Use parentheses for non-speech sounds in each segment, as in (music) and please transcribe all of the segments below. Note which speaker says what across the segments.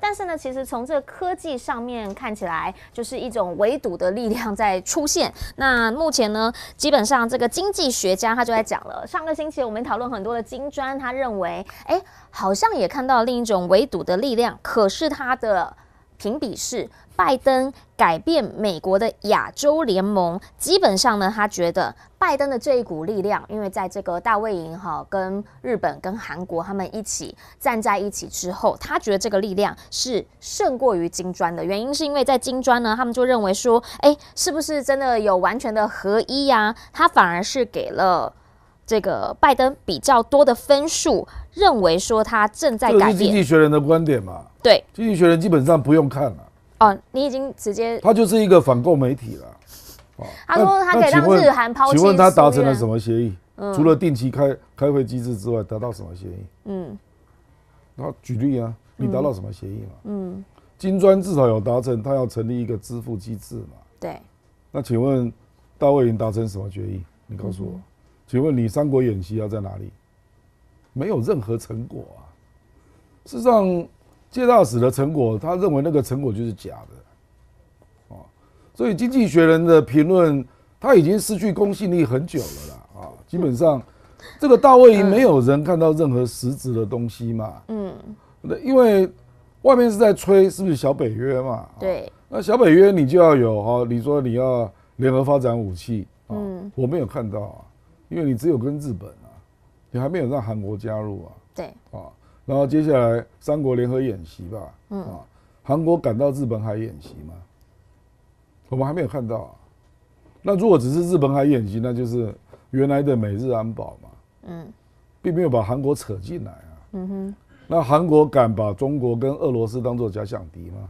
Speaker 1: 但是呢，其实从这个科技上面看起来，就是一种围堵的力量在出现。那目前呢，基本上这个经济学家他就在讲了，上个星期我们讨论很多的金砖，他认为，哎，好像也看到另一种围堵的力量，可是他的。评比是拜登改变美国的亚洲联盟，基本上呢，他觉得拜登的这一股力量，因为在这个大卫营哈跟日本跟韩国他们一起站在一起之后，他觉得这个力量是胜过于金砖的。原因是因为在金砖呢，他们就认为说，哎，是不是真的有完全的合一呀？他反而是给了。这个拜登比较多的分数，认为说他正在改变。经济学
Speaker 2: 人的观点嘛。对，经济学人基本上不用看了。
Speaker 1: 哦，你已经直接。
Speaker 2: 他就是一个反共媒体了。(laughs) 哦。
Speaker 1: 他说他可以让日韩抛弃。请问他达成了什么协议？除了
Speaker 2: 定期开开会机制之外，达到什么协议？嗯。那举例啊，你达到什么协议嘛？嗯。金砖至少有达成，他要成立一个支付机制嘛。对。那请问大卫，经达成什么决议？你告诉我。请问你《三国演习要在哪里？没有任何成果啊！事实上，借道史的成果，他认为那个成果就是假的，哦，所以《经济学人》的评论，他已经失去公信力很久了啦，啊，基本上这个大卫营没有人看到任何实质的东西嘛，嗯，因为外面是在吹是不是小北约嘛，对，那小北约你就要有哈，你说你要联合发展武器，嗯，我没有看到啊。因为你只有跟日本啊，你还没有让韩国加入啊。对啊，然后接下来三国联合演习吧。嗯啊，韩国赶到日本海演习吗？我们还没有看到。啊。那如果只是日本海演习，那就是原来的美日安保嘛。嗯，并没有把韩国扯进来啊。嗯哼。那韩国敢把中国跟俄罗斯当做假想敌吗？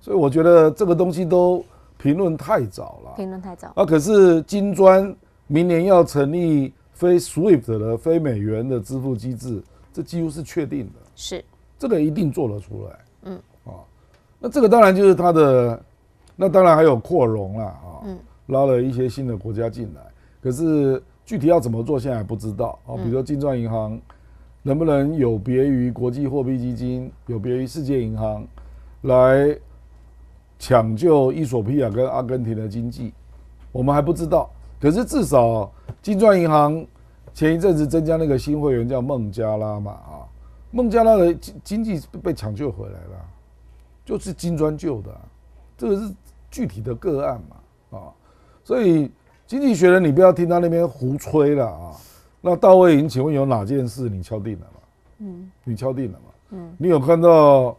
Speaker 2: 所以我觉得这个东西都评论太早了。
Speaker 1: 评论太早啊！
Speaker 2: 可是金砖。明年要成立非 SWIFT 的非美元的支付机制，这几乎是确定的。是，这个一定做得出来。嗯，啊，那这个当然就是它的，那当然还有扩容了啊，拉了一些新的国家进来。可是具体要怎么做，现在还不知道啊。比如说，金砖银行能不能有别于国际货币基金，有别于世界银行，来抢救伊索比亚跟阿根廷的经济，我们还不知道。可是至少金砖银行前一阵子增加那个新会员叫孟加拉嘛啊，孟加拉的经经济被抢救回来了，就是金砖救的，这个是具体的个案嘛啊，所以经济学人你不要听他那边胡吹了啊。那大卫营，请问有哪件事你敲定了吗？嗯，你敲定了吗？嗯，你有看到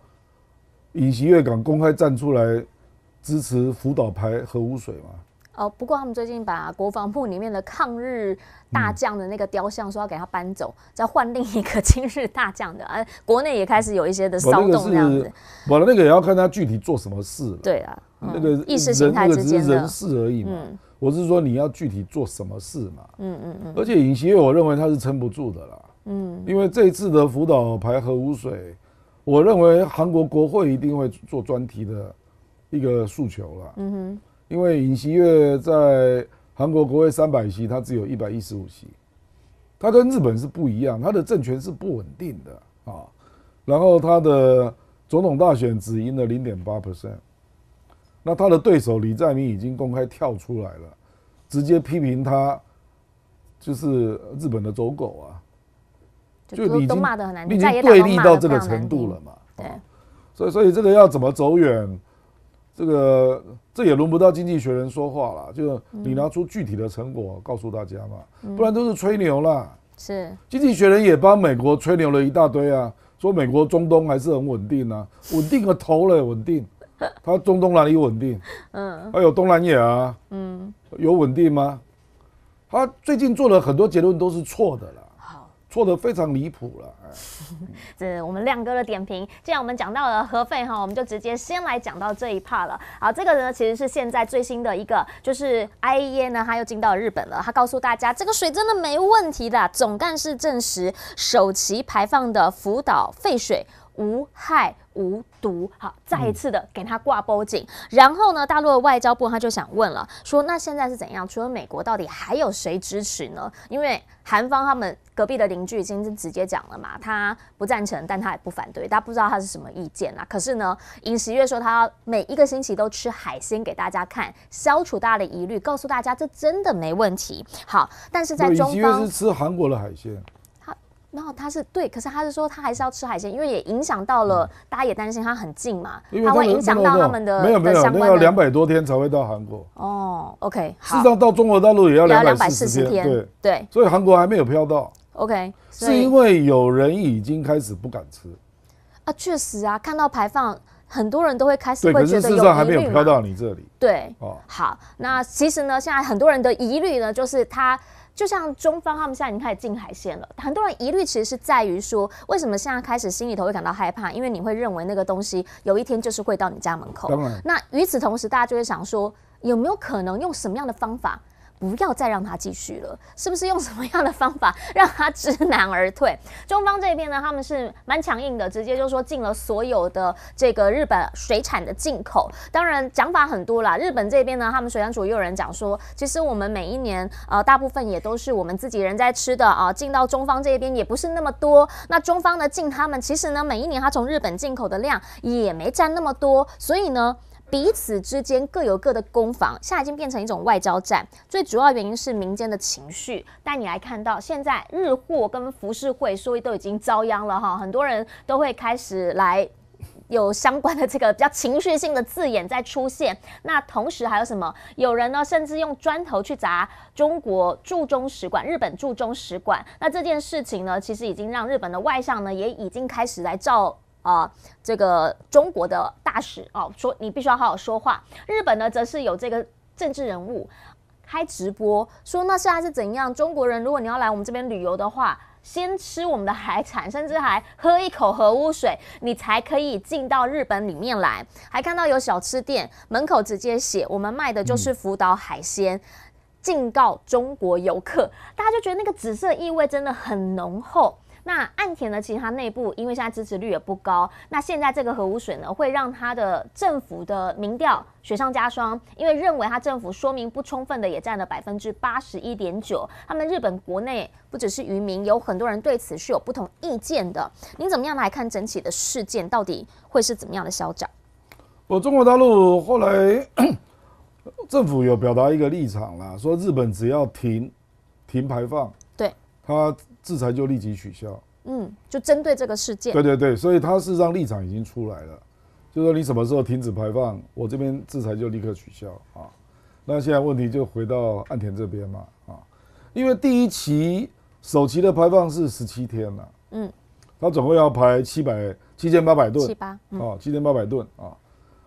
Speaker 2: 尹锡月港公开站出来支持福岛排核污水吗？
Speaker 1: 哦，不过他们最近把国防部里面的抗日大将的那个雕像说要给他搬走，再换另一个亲 (laughs) 日大将的，而国内也开始有一些的骚动这样子。
Speaker 2: 我那个也要看他具体做什么事。
Speaker 1: 对啊，那个意识形态之间的，事而已
Speaker 2: 我是说你要具体做什么事嘛。嗯嗯嗯。而且尹锡悦，我认为他是撑不住的啦。嗯。因为这次的福岛排核污水，我认为韩国国会一定会做专题的一个诉求了。嗯哼。因为尹锡悦在韩国国会三百席，他只有一百一十五席，他跟日本是不一样，他的政权是不稳定的啊。然后他的总统大选只赢了零点八 percent，那他的对手李在明已经公开跳出来了，直接批评他就是日本的走狗啊，就已经骂很难已经对立到这个程度了嘛。
Speaker 1: 对，所以所
Speaker 2: 以这个要怎么走远？这个这也轮不到经济学人说话了，就你拿出具体的成果告诉大家嘛，不然都是吹牛啦。是经济学人也帮美国吹牛了一大堆啊，说美国中东还是很稳定啊，稳定个头嘞，稳定。(laughs) 他中东哪里稳定？嗯，还有东南亚啊，嗯，有稳定吗？他最近做了很多结论都是错的了。做的非常离谱了，
Speaker 1: 这 (laughs) 我们亮哥的点评。既然我们讲到了核废哈，我们就直接先来讲到这一 part 了。好，这个呢，其实是现在最新的一个，就是 I e A 呢，他又进到日本了。他告诉大家，这个水真的没问题的。总干事证实，首期排放的福岛废水无害无毒。好，再一次的给他挂波警。然后呢，大陆的外交部他就想问了，说那现在是怎样？除了美国，到底还有谁支持呢？因为韩方他们。隔壁的邻居已经直接讲了嘛，他不赞成，但他也不反对，他不知道他是什么意见啊。可是呢，尹十月说他每一个星期都吃海鲜给大家看，消除大家的疑虑，告诉大家这真的没问题。好，但是在中方是
Speaker 2: 吃韩国的海鲜。好，
Speaker 1: 后他是对，可是他是说他还是要吃海鲜，因为也影响到了大家，也担心他很近嘛，他会影响到他们的没有没有，那要两
Speaker 2: 百多天才会到韩国
Speaker 1: 哦。OK，好，事实上
Speaker 2: 到中国大陆也要两百四十天，对对，所以韩国还没有飘到。
Speaker 1: OK，是因
Speaker 2: 为有人已经开始不敢吃
Speaker 1: 啊，确实啊，看到排放，很多人都会开始会觉得事实上还没有飘到
Speaker 2: 你这里，对，哦，
Speaker 1: 好，那其实呢，现在很多人的疑虑呢，就是他就像中方他们现在已经开始进海鲜了，很多人疑虑其实是在于说，为什么现在开始心里头会感到害怕？因为你会认为那个东西有一天就是会到你家门口。那与此同时，大家就会想说，有没有可能用什么样的方法？不要再让他继续了，是不是用什么样的方法让他知难而退？(laughs) 中方这边呢，他们是蛮强硬的，直接就说禁了所有的这个日本水产的进口。当然，讲法很多啦。日本这边呢，他们水产署也有人讲说，其实我们每一年呃，大部分也都是我们自己人在吃的啊，进到中方这边也不是那么多。那中方呢，进他们其实呢，每一年他从日本进口的量也没占那么多，所以呢。彼此之间各有各的攻防，现在已经变成一种外交战。最主要原因是民间的情绪。但你来看到，现在日货跟服饰会，所以都已经遭殃了哈。很多人都会开始来有相关的这个比较情绪性的字眼在出现。那同时还有什么？有人呢，甚至用砖头去砸中国驻中使馆、日本驻中使馆。那这件事情呢，其实已经让日本的外相呢，也已经开始来照啊，这个中国的大使哦，说你必须要好好说话。日本呢，则是有这个政治人物开直播说，那现在是怎样？中国人，如果你要来我们这边旅游的话，先吃我们的海产，甚至还喝一口核污水，你才可以进到日本里面来。还看到有小吃店门口直接写“我们卖的就是福岛海鲜”，警告中国游客。大家就觉得那个紫色意味真的很浓厚。那岸田呢？其实他内部因为现在支持率也不高。那现在这个核污水呢，会让他的政府的民调雪上加霜，因为认为他政府说明不充分的也占了百分之八十一点九。他们日本国内不只是渔民，有很多人对此是有不同意见的。您怎么样来看整体的事件到底会是怎么样的消长？
Speaker 2: 我中国大陆后来政府有表达一个立场啦，说日本只要停停排放，对他。制裁就立即取消，
Speaker 1: 嗯，就针对这个事件。对对
Speaker 2: 对，所以他是让立场已经出来了，就说你什么时候停止排放，我这边制裁就立刻取消啊。那现在问题就回到岸田这边嘛啊，因为第一期首期的排放是十七天了，嗯，他总共要排七百七千八百吨，七八啊，七千八百吨啊。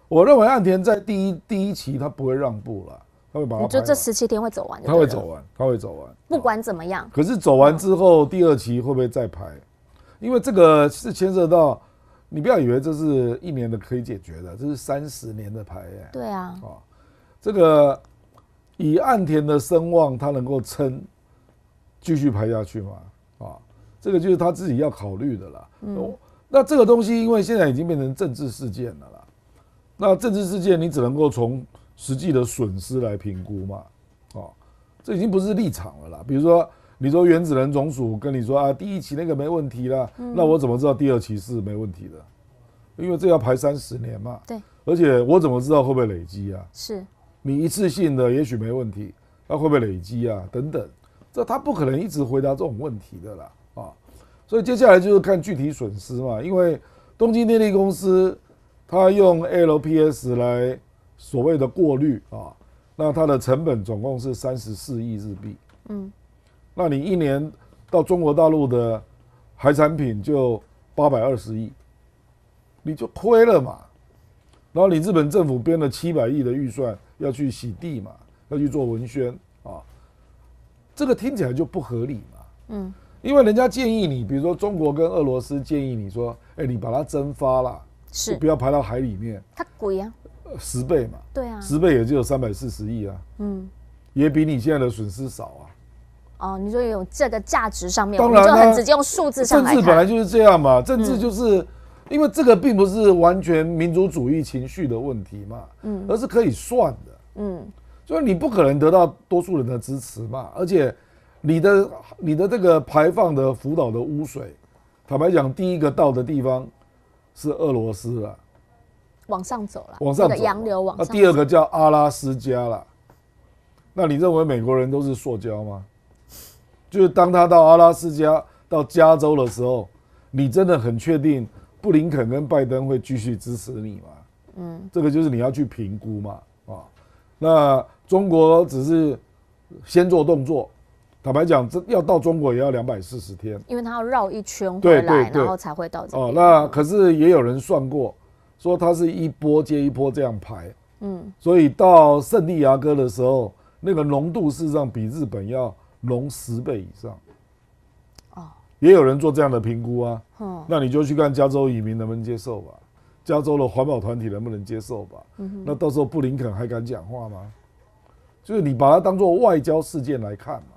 Speaker 2: 我认为岸田在第一第一期他不会让步了。他会把，它。就这十
Speaker 1: 七天会走完？他会走
Speaker 2: 完，他会走完。
Speaker 1: 不管怎么样。
Speaker 2: 可是走完之后，第二期会不会再拍？因为这个是牵涉到，你不要以为这是一年的可以解决的，这是三十年的牌。
Speaker 1: 对啊。啊，
Speaker 2: 这个以岸田的声望，他能够撑继续拍下去吗？啊，这个就是他自己要考虑的啦。嗯。那这个东西，因为现在已经变成政治事件了啦。那政治事件，你只能够从。实际的损失来评估嘛，啊，这已经不是立场了啦。比如说，你说原子能总署跟你说啊，第一期那个没问题啦，那我怎么知道第二期是没问题的？因为这要排三十年嘛。对。而且我怎么知道会不会累积啊？是。你一次性的也许没问题，那会不会累积啊？等等，这他不可能一直回答这种问题的啦，啊，所以接下来就是看具体损失嘛。因为东京电力公司他用 LPS 来。所谓的过滤啊，那它的成本总共是三十四亿日币。嗯，那你一年到中国大陆的海产品就八百二十亿，你就亏了嘛。然后你日本政府编了七百亿的预算要去洗地嘛，要去做文宣啊，这个听起来就不合理嘛。嗯，因为人家建议你，比如说中国跟俄罗斯建议你说，哎，你把它蒸发了，是不要排到海里面，它贵啊。十倍嘛，对啊，十倍也就有三百四十亿啊，嗯，也比你现在的损失少啊。
Speaker 1: 哦，你说有这个价值上面，当然很直接用数字上来。政治本来
Speaker 2: 就是这样嘛，政治就是因为这个并不是完全民族主义情绪的问题嘛，嗯，而是可以算的，嗯，所以你不可能得到多数人的支持嘛，而且你的你的这个排放的福岛的污水，坦白讲，第一个到的地方是俄罗斯了。
Speaker 1: 往上走了，往上的洋流往。那第二个
Speaker 2: 叫阿拉斯加了。那你认为美国人都是塑胶吗？就是当他到阿拉斯加、到加州的时候，你真的很确定布林肯跟拜登会继续支持你吗？嗯，这个就是你要去评估嘛。啊，那中国只是先做动作。坦白讲，这要到中国也要两百四十天，
Speaker 1: 因为他要绕一圈回来，然后才会到这。哦，
Speaker 2: 那可是也有人算过。说它是一波接一波这样排，嗯，所以到圣地亚哥的时候，那个浓度事实上比日本要浓十倍以上，哦，也有人做这样的评估啊，嗯，那你就去看加州移民能不能接受吧，加州的环保团体能不能接受吧，嗯那到时候布林肯还敢讲话吗？就是你把它当做外交事件来看嘛，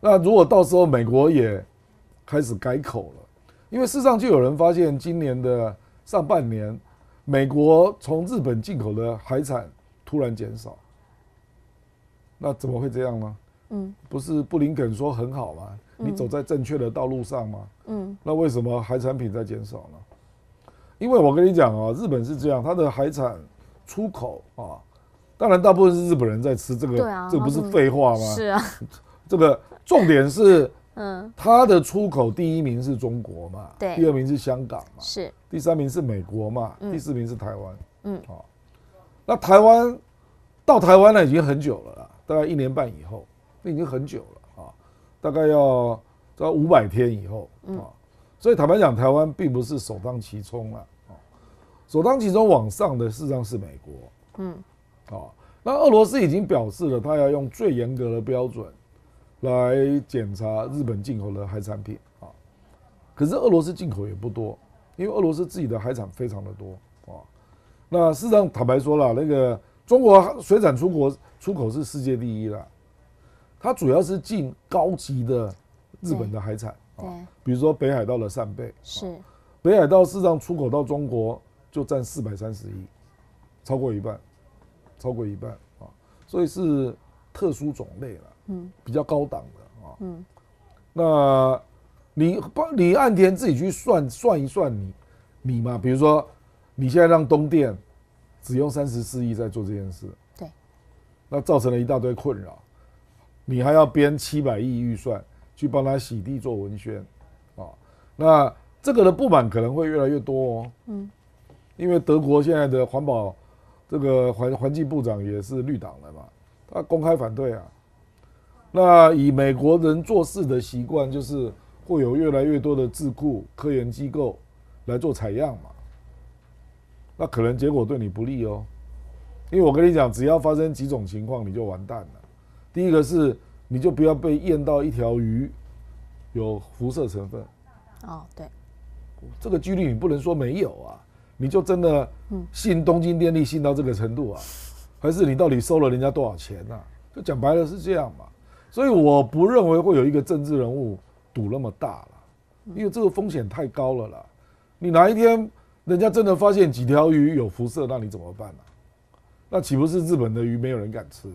Speaker 2: 那如果到时候美国也开始改口了，因为事实上就有人发现今年的上半年。美国从日本进口的海产突然减少，那怎么会这样呢？嗯，不是布林肯说很好吗？你走在正确的道路上吗？嗯，那为什么海产品在减少呢？因为我跟你讲啊，日本是这样，它的海产出口啊，当然大部分是日本人在吃这个，这不是废话吗？是啊，(laughs) 这个重点是，(laughs) 嗯，它的出口第一名是中国嘛？对，第二名是香港嘛？是。第三名是美国嘛？第四名是台湾。嗯，好，那台湾到台湾呢已经很久了啦，大概一年半以后，那已经很久了啊，大概要到五百天以后啊。所以坦白讲，台湾并不是首当其冲了首当其冲往上的，事实上是美国。嗯，哦，那俄罗斯已经表示了，他要用最严格的标准来检查日本进口的海产品啊。可是俄罗斯进口也不多。因为俄罗斯自己的海产非常的多啊，那事实上坦白说了，那个中国水产出国出口是世界第一啦。它主要是进高级的日本的海产啊，比如说北海道的扇贝是，北海道事实上出口到中国就占四百三十亿，超过一半，超过一半啊，所以是特殊种类了，嗯，比较高档的啊，嗯，那。你帮你岸田自己去算算一算，你，你嘛，比如说，你现在让东电只用三十四亿在做这件事，对，那造成了一大堆困扰，你还要编七百亿预算去帮他洗地做文宣，啊，那这个的不满可能会越来越多哦，嗯，因为德国现在的环保这个环环境部长也是绿党的嘛，他公开反对啊，那以美国人做事的习惯就是。会有越来越多的智库、科研机构来做采样嘛？那可能结果对你不利哦。因为我跟你讲，只要发生几种情况，你就完蛋了。第一个是，你就不要被验到一条鱼有辐射成分。哦，对，这个几率你不能说没有啊。你就真的信东京电力信到这个程度啊？还是你到底收了人家多少钱呢？就讲白了是这样嘛。所以我不认为会有一个政治人物。赌那么大了，因为这个风险太高了啦！你哪一天人家真的发现几条鱼有辐射，那你怎么办呢？那岂不是日本的鱼没有人敢吃？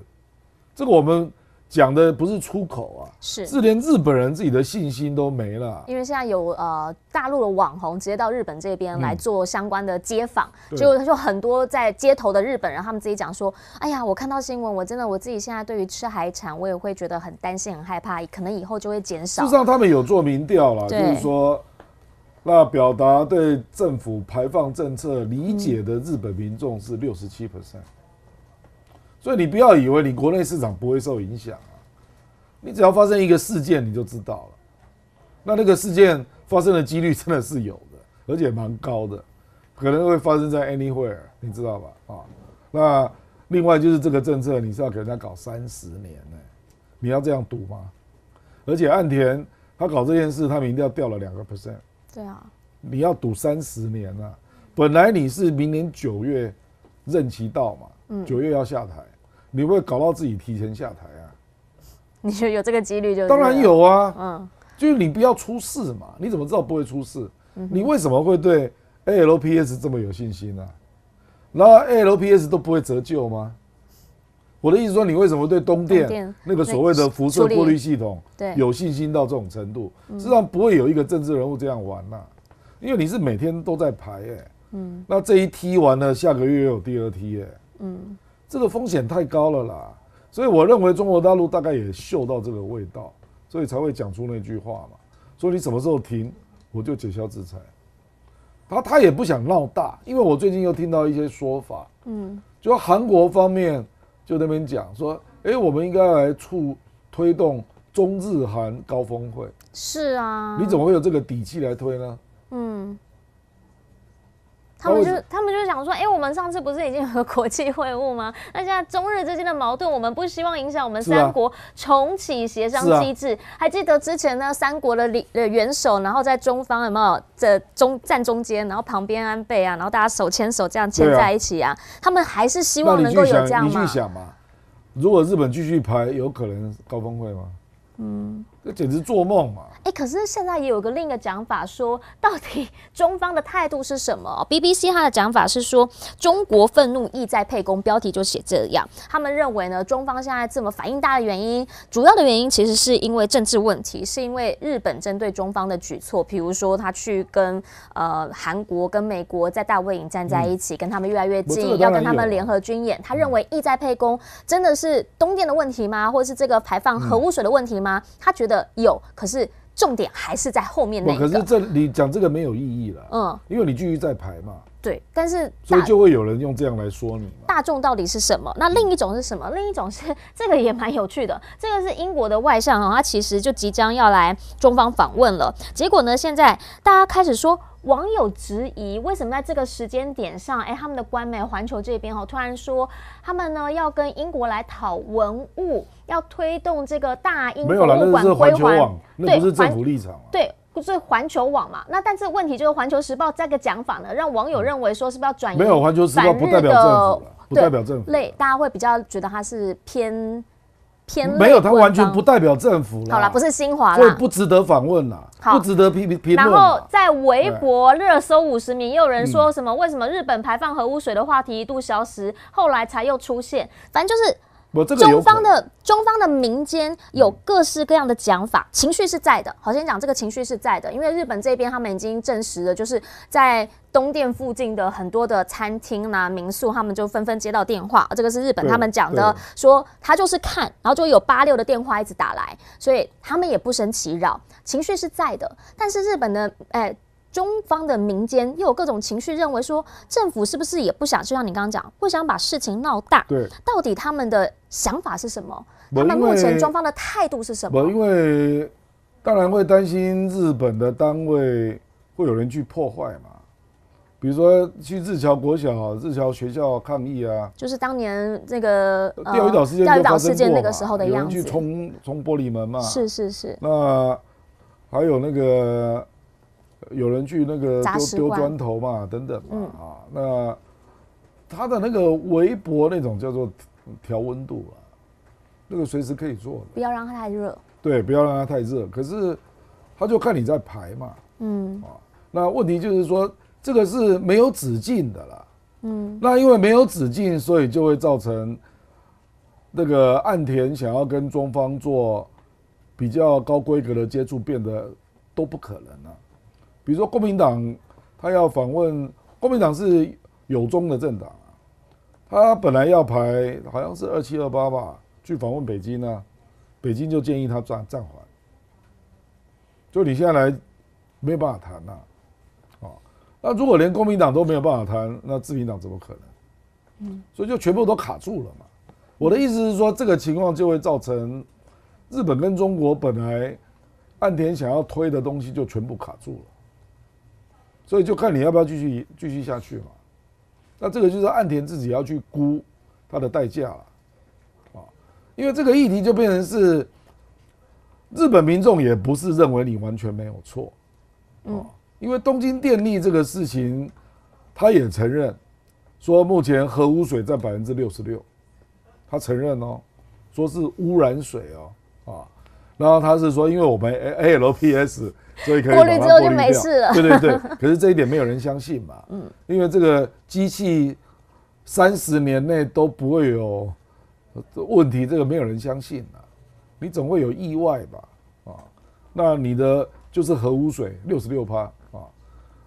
Speaker 2: 这个我们。讲的不是出口啊，是是连日本人自己的信心都没了。
Speaker 1: 因为现在有呃大陆的网红直接到日本这边来做相关的街访，结果他说很多在街头的日本人，他们自己讲说：“哎呀，我看到新闻，我真的我自己现在对于吃海产，我也会觉得很担心、很害怕，可能以后就会减少。”事实上，
Speaker 2: 他们有做民调了，就是说，那表达对政府排放政策理解的日本民众是六十七 percent。所以你不要以为你国内市场不会受影响啊！你只要发生一个事件，你就知道了。那那个事件发生的几率真的是有的，而且蛮高的，可能会发生在 anywhere，你知道吧？啊，那另外就是这个政策，你是要给家搞三十年呢？你要这样赌吗？而且岸田他搞这件事，他一定要掉了两个 percent，对啊，你要赌三十年啊！本来你是明年九月任期到嘛，嗯，九月要下台。你会搞到自己提前下台啊？
Speaker 1: (laughs) 你觉得有这个几率就？当然有啊。嗯，
Speaker 2: 就是你不要出事嘛。你怎么知道不会出事？你为什么会对 a LPS 这么有信心呢？然后 a LPS 都不会折旧吗？我的意思说，你为什么对东电那个所谓的辐射过滤系统有信心到这种程度？际上不会有一个政治人物这样玩呐。因为你是每天都在排，哎，嗯，那这一踢完了，下个月又有第二踢，哎，嗯。这个风险太高了啦，所以我认为中国大陆大概也嗅到这个味道，所以才会讲出那句话嘛。说你什么时候停，我就解消制裁。他他也不想闹大，因为我最近又听到一些说法，嗯，就韩国方面就那边讲说，哎，我们应该来促推动中日韩高峰会。
Speaker 1: 是啊，你怎么
Speaker 2: 会有这个底气来推呢？嗯。他们就是，
Speaker 1: 他们就是想说，哎，我们上次不是已经和 (laughs) 国际会晤吗？那现在中日之间的矛盾，我们不希望影响我们三国重启协商机制。还记得之前呢，三国的领呃元首，然后在中方有没有在中站中间，然后旁边安倍啊，然后大家手牵手这样牵在一起啊？他们还是希望能够有这样
Speaker 2: 吗？如果日本继续排，有可能高峰会吗？嗯。这简直做梦嘛！
Speaker 1: 哎，可是现在也有个另一个讲法，说到底 (laughs) 中方的态度是什么？BBC 他的讲法是说中国愤怒意在沛公，标题就写这样。他们认为呢，中方现在这么反应大的原因，主要的原因其实是因为政治问题，是因为日本针对中方的举措，比如说他去跟呃韩国、跟美国在大卫营站在一起，跟他们越来越近，要跟他们联合军演。他认为意在沛公真的是东电的问题吗？或者是这个排放核污水的问题吗？他觉得。有，可是重点还是在后面那个。可
Speaker 2: 是这讲这个没有意义了，嗯，因为你继续在排嘛。
Speaker 1: 对，但是
Speaker 2: 所以就会有人用这样来说你，
Speaker 1: 大众到底是什么？那另一种是什么？另一种是 (laughs) 这个也蛮有趣的，这个是英国的外相哈，他其实就即将要来中方访问了。结果呢，现在大家开始说，网友质疑为什么在这个时间点上，哎，他们的官媒环球这边哦，突然说他们呢要跟英国来讨文物，要推动这个大英博有馆那是环球那不是政府立场啊，对。所以环球网嘛，那但是问题就是环球时报这个讲法呢，让网友认为说是不是要转移？没有环球时报不代表政府，不代表政府。类，大家会比较觉得它是偏偏没有，它完全不
Speaker 2: 代表政府了。好了，不是
Speaker 1: 新华了，所以不
Speaker 2: 值得访问了，不值得批评评论。然后
Speaker 1: 在微博热搜五十名，又有人说什么为什么日本排放核污水的话题一度消失，后来才又出现，反正就是。中方的中方的民间有各式各样的讲法，情绪是在的。好，先讲这个情绪是在的，因为日本这边他们已经证实了，就是在东电附近的很多的餐厅呐、民宿，他们就纷纷接到电话。这个是日本他们讲的，说他就是看，然后就有八六的电话一直打来，所以他们也不生其扰，情绪是在的。但是日本的，哎。中方的民间又有各种情绪，认为说政府是不是也不想，就像你刚刚讲，不想把事情闹大？对。到底他们的想法是什么？他们目前中方的态度是什么？
Speaker 2: 因为当然会担心日本的单位会有人去破坏嘛，比如说去日侨国小、日侨学校抗议啊，就
Speaker 1: 是当年那个钓鱼岛事件、钓鱼岛事件那个时候的样子，去
Speaker 2: 冲冲玻璃门嘛，是是是。那还有那个。有人去那个丢丢砖头嘛，等等啊，那他的那个围脖那种叫做调温度啊，那个随时可以做的，
Speaker 1: 不要让它太热。
Speaker 2: 对，不要让它太热。可是他就看你在排嘛，嗯啊，那问题就是说这个是没有止境的啦，嗯，那因为没有止境，所以就会造成那个岸田想要跟中方做比较高规格的接触变得都不可能了。比如说，国民党他要访问，国民党是有中的政党，他本来要排好像是二七二八吧，去访问北京呢，北京就建议他暂暂缓，就你现在来没有办法谈呐，啊，那如果连国民党都没有办法谈，那自民党怎么可能？嗯，所以就全部都卡住了嘛。
Speaker 1: 我的意思是
Speaker 2: 说，这个情况就会造成日本跟中国本来岸田想要推的东西就全部卡住了。所以就看你要不要继续继续下去嘛，那这个就是岸田自己要去估他的代价了，啊，因为这个议题就变成是日本民众也不是认为你完全没有错，啊，因为东京电力这个事情，他也承认说目前核污水占百分之六十六，他承认哦，说是污染水哦，啊，然后他是说因为我们 ALPS。所以可以过滤之后就没事了。对对对，(laughs) 可是这一点没有人相信嘛。嗯。因为这个机器三十年内都不会有这问题，这个没有人相信啊。你总会有意外吧？啊，那你的就是核污水六十六帕啊。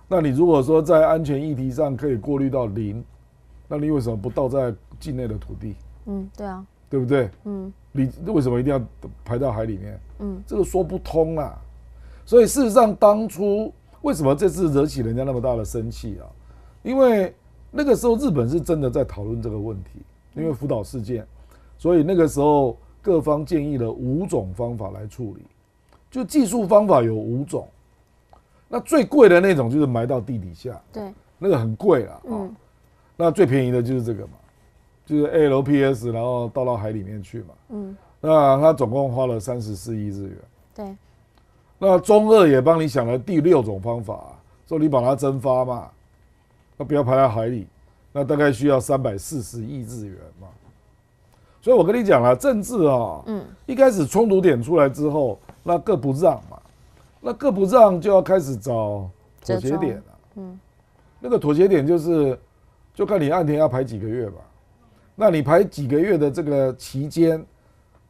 Speaker 2: 那你如果说在安全议题上可以过滤到零，那你为什么不倒在境内的土地？嗯，对啊。对不对？嗯。你为什么一定要排到海里面？嗯，这个说不通啊。所以事实上，当初为什么这次惹起人家那么大的生气啊？因为那个时候日本是真的在讨论这个问题，因为福岛事件，所以那个时候各方建议了五种方法来处理，就技术方法有五种，那最贵的那种就是埋到地底下，对，那个很贵啊，嗯，那最便宜的就是这个嘛，就是 LPS，然后倒到海里面去嘛，嗯，那他总共花了三十四亿日元，对。那中二也帮你想了第六种方法，说你把它蒸发嘛，那不要排在海里，那大概需要三百四十亿日元嘛。所以我跟你讲了，政治啊，嗯，一开始冲突点出来之后，那各不让嘛，那各不让就要开始找妥协点了，嗯，那个妥协点就是，就看你按天要排几个月吧，那你排几个月的这个期间，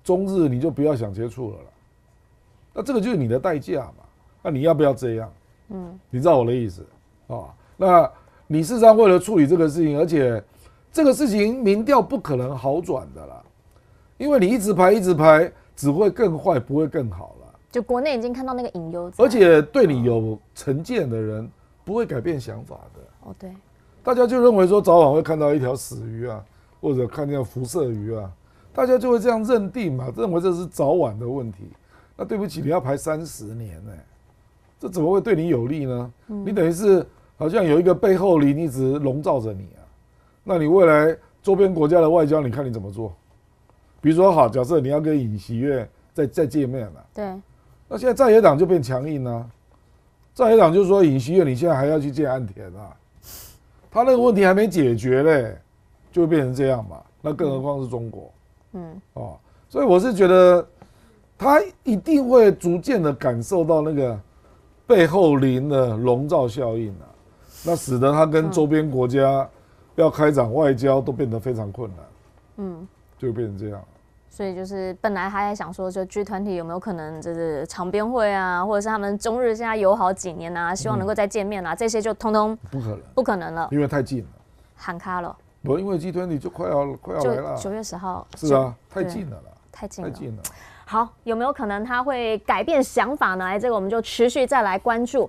Speaker 2: 中日你就不要想接触了了。那这个就是你的代价嘛？那你要不要这样？嗯，你知道我的意思啊？那你事实上为了处理这个事情，而且这个事情民调不可能好转的啦，因为你一直排一直排，只会更坏，不会更好了。
Speaker 1: 就国内已经看到那个隐忧，而且
Speaker 2: 对你有成见的人不会改变想法的。哦，对，大家就认为说，早晚会看到一条死鱼啊，或者看见辐射鱼啊，大家就会这样认定嘛，认为这是早晚的问题。那对不起，你要排三十年呢？这怎么会对你有利呢？你等于是好像有一个背后林一直笼罩着你啊。那你未来周边国家的外交，你看你怎么做？比如说好，假设你要跟尹锡悦再再见面了，对，那现在在野党就变强硬啊，在野党就说尹锡悦你现在还要去见岸田啊，他那个问题还没解决嘞，就变成这样嘛。那更何况是中国，嗯，哦，所以我是觉得。他一定会逐渐的感受到那个背后临的笼罩效应啊，那使得他跟周边国家要开展外交都变得非常困难。嗯，就变成这样。
Speaker 1: 所以就是本来还想说，就 G 团体有没有可能，就是长边会啊，或者是他们中日现在友好几年啊，希望能够再见面啊，这些就通通
Speaker 2: 不可能，不可能了，因为太近了，
Speaker 1: 喊卡了。
Speaker 2: 不，因为 G 团体就快要快要来了，九月十号。是啊，太近了
Speaker 1: 太近，太近了。好，有没有可能他会改变想法呢？哎，这个我们就持续再来关注。